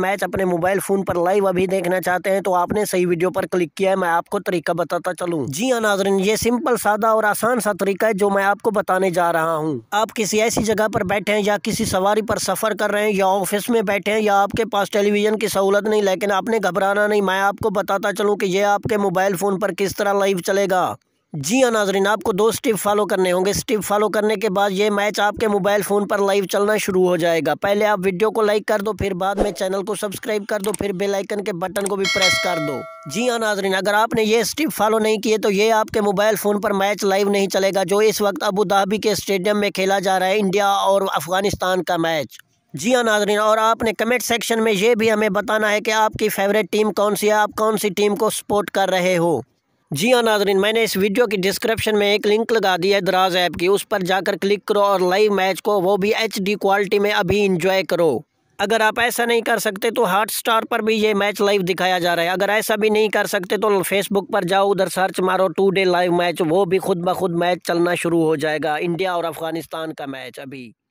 match अपने mobile phone पर live अभी देखना चाहते हैं तो आपने सही वीडियो पर क्लिक किया है मैं आपको तरीका बताता चलूँ जी हाँ नाजरन ये सिंपल सादा और आसान सा तरीका है जो मैं आपको बताने जा रहा हूँ आप किसी ऐसी जगह पर बैठे हैं या किसी सवारी पर सफर कर रहे हैं या ऑफिस में बैठे हैं या आपके पास टेलीविजन की सहूलत नहीं लेकिन आपने घबराना नहीं मैं आपको बताता चलूँ की ये आपके मोबाइल फोन पर किस तरह लाइव चलेगा जी हाँ नाजरीन आपको दो स्टेप फॉलो करने होंगे स्टेप फॉलो करने के बाद ये मैच आपके मोबाइल फ़ोन पर लाइव चलना शुरू हो जाएगा पहले आप वीडियो को लाइक कर दो फिर बाद में चैनल को सब्सक्राइब कर दो फिर बेल आइकन के बटन को भी प्रेस कर दो जी हाँ नाजरीन अगर आपने ये स्टेप फॉलो नहीं किए तो ये आपके मोबाइल फ़ोन पर मैच लाइव नहीं चलेगा जो इस वक्त अबू धाबी के स्टेडियम में खेला जा रहा है इंडिया और अफगानिस्तान का मैच जी हाँ नाजरीन और आपने कमेंट सेक्शन में ये भी हमें बताना है कि आपकी फेवरेट टीम कौन सी है आप कौन सी टीम को सपोर्ट कर रहे हो जी हाँ नाजरीन मैंने इस वीडियो की डिस्क्रिप्शन में एक लिंक लगा दी है दराज ऐप की उस पर जाकर क्लिक करो और लाइव मैच को वो भी एच क्वालिटी में अभी इंजॉय करो अगर आप ऐसा नहीं कर सकते तो हॉट स्टार पर भी ये मैच लाइव दिखाया जा रहा है अगर ऐसा भी नहीं कर सकते तो फेसबुक पर जाओ उधर सर्च मारो टू डे लाइव मैच वो भी खुद ब खुद मैच चलना शुरू हो जाएगा इंडिया और अफगानिस्तान का मैच अभी